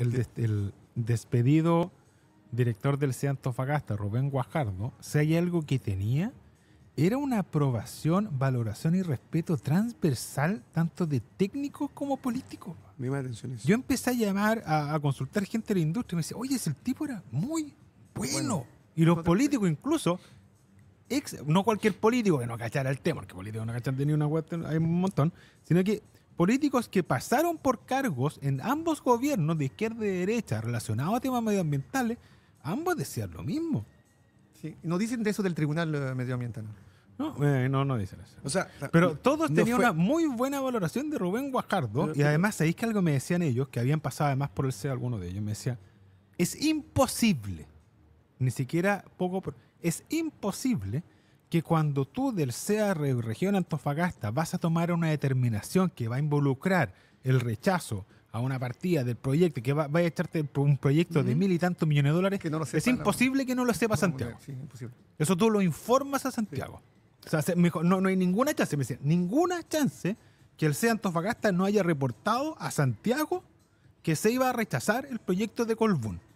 el, despedido director del CEA Antofagasta, Rubén Guajardo, si hay algo que tenía, era una aprobación, valoración y respeto transversal tanto de técnicos como políticos. Me atención Yo empecé a llamar, a, consultar gente de la industria y me decía, oye, ese tipo era muy bueno. y los políticos incluso, no cualquier político que no cachara el tema, porque políticos no cachan de ni una web, hay un montón, sino que políticos que pasaron por cargos en ambos gobiernos de izquierda y derecha relacionados a temas medioambientales, ambos decían lo mismo. no dicen de eso del Tribunal eh, Medioambiental. Eh, no, no, dicen eso. O sea, pero todos tenían una muy buena valoración de Rubén Guajardo. y además, sabéis que algo me decían ellos, que habían pasado además por el ser alguno de ellos, me decían, es imposible, ni siquiera poco, es imposible que cuando tú del SEA región Antofagasta vas a tomar una determinación que va a involucrar el rechazo a una partida del proyecto, que va, a echarte un proyecto de mil y tantos millones de dólares, es imposible que no lo sepa Santiago. Eso tú lo informas a Santiago. O sea, no, no, hay ninguna chance, me decía, ninguna chance que el SEA Antofagasta no haya reportado a Santiago que se iba a rechazar el proyecto de Colbún.